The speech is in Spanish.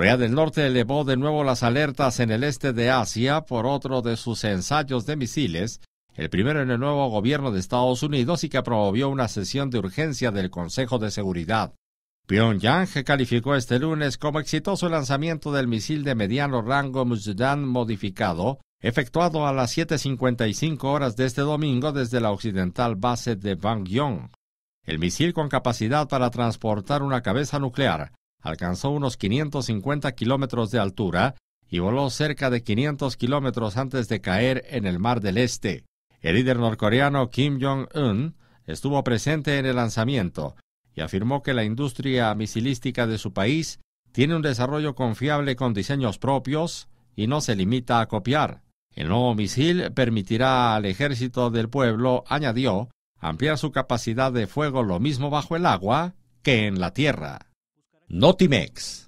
Corea del Norte elevó de nuevo las alertas en el este de Asia por otro de sus ensayos de misiles, el primero en el nuevo gobierno de Estados Unidos y que promovió una sesión de urgencia del Consejo de Seguridad. Pyongyang calificó este lunes como exitoso el lanzamiento del misil de mediano rango Musudan modificado, efectuado a las 7.55 horas de este domingo desde la occidental base de Bangyong. El misil con capacidad para transportar una cabeza nuclear alcanzó unos 550 kilómetros de altura y voló cerca de 500 kilómetros antes de caer en el Mar del Este. El líder norcoreano Kim Jong-un estuvo presente en el lanzamiento y afirmó que la industria misilística de su país tiene un desarrollo confiable con diseños propios y no se limita a copiar. El nuevo misil permitirá al ejército del pueblo, añadió, ampliar su capacidad de fuego lo mismo bajo el agua que en la tierra. Notimex